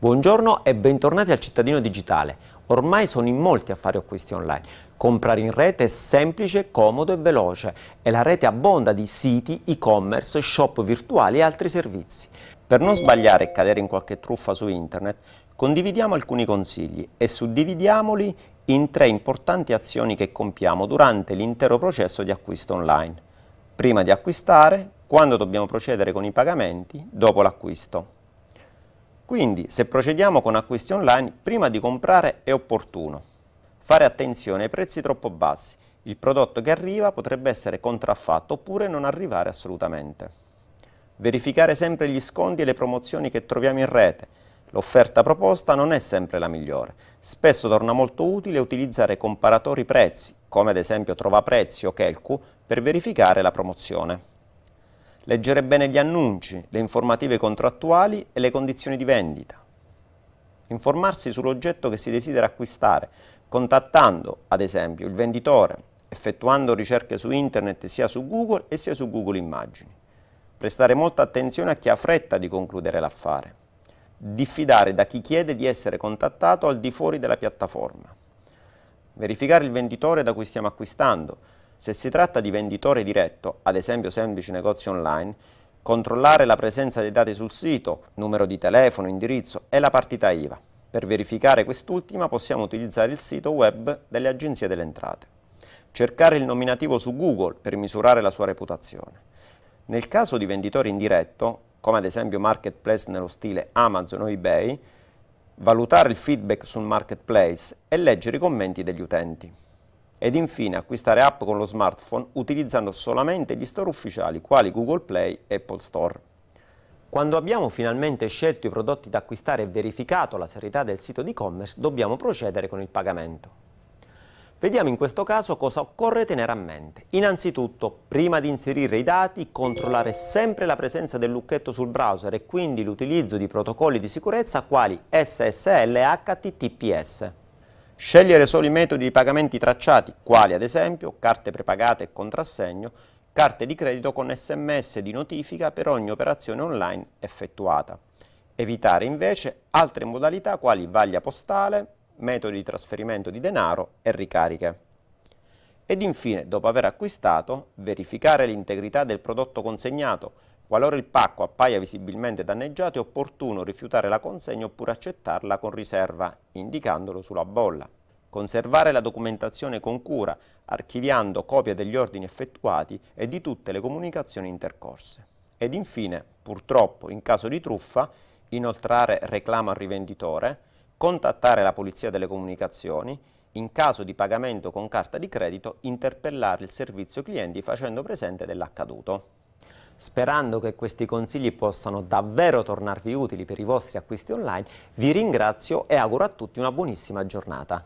Buongiorno e bentornati al Cittadino Digitale. Ormai sono in molti a fare acquisti online. Comprare in rete è semplice, comodo e veloce e la rete abbonda di siti, e-commerce, shop virtuali e altri servizi. Per non sbagliare e cadere in qualche truffa su internet, condividiamo alcuni consigli e suddividiamoli in tre importanti azioni che compiamo durante l'intero processo di acquisto online. Prima di acquistare, quando dobbiamo procedere con i pagamenti, dopo l'acquisto. Quindi, se procediamo con acquisti online, prima di comprare è opportuno fare attenzione ai prezzi troppo bassi. Il prodotto che arriva potrebbe essere contraffatto oppure non arrivare assolutamente. Verificare sempre gli sconti e le promozioni che troviamo in rete. L'offerta proposta non è sempre la migliore. Spesso torna molto utile utilizzare comparatori prezzi, come ad esempio Trova Prezzi o Kelku, per verificare la promozione leggere bene gli annunci, le informative contrattuali e le condizioni di vendita, informarsi sull'oggetto che si desidera acquistare, contattando ad esempio il venditore, effettuando ricerche su internet sia su Google e sia su Google Immagini, prestare molta attenzione a chi ha fretta di concludere l'affare, diffidare da chi chiede di essere contattato al di fuori della piattaforma, verificare il venditore da cui stiamo acquistando, se si tratta di venditore diretto, ad esempio semplici negozi online, controllare la presenza dei dati sul sito, numero di telefono, indirizzo e la partita IVA. Per verificare quest'ultima possiamo utilizzare il sito web delle agenzie delle entrate. Cercare il nominativo su Google per misurare la sua reputazione. Nel caso di venditore indiretto, come ad esempio marketplace nello stile Amazon o eBay, valutare il feedback sul marketplace e leggere i commenti degli utenti ed infine acquistare app con lo smartphone utilizzando solamente gli store ufficiali quali Google Play e Apple Store. Quando abbiamo finalmente scelto i prodotti da acquistare e verificato la serietà del sito di e-commerce, dobbiamo procedere con il pagamento. Vediamo in questo caso cosa occorre tenere a mente. Innanzitutto, prima di inserire i dati, controllare sempre la presenza del lucchetto sul browser e quindi l'utilizzo di protocolli di sicurezza quali SSL e HTTPS scegliere solo i metodi di pagamenti tracciati, quali ad esempio carte prepagate e contrassegno, carte di credito con sms di notifica per ogni operazione online effettuata. Evitare invece altre modalità quali vaglia postale, metodi di trasferimento di denaro e ricariche. Ed infine, dopo aver acquistato, verificare l'integrità del prodotto consegnato, Qualora il pacco appaia visibilmente danneggiato è opportuno rifiutare la consegna oppure accettarla con riserva, indicandolo sulla bolla. Conservare la documentazione con cura, archiviando copie degli ordini effettuati e di tutte le comunicazioni intercorse. Ed infine, purtroppo, in caso di truffa, inoltrare reclamo al rivenditore, contattare la Polizia delle Comunicazioni, in caso di pagamento con carta di credito interpellare il servizio clienti facendo presente dell'accaduto. Sperando che questi consigli possano davvero tornarvi utili per i vostri acquisti online, vi ringrazio e auguro a tutti una buonissima giornata.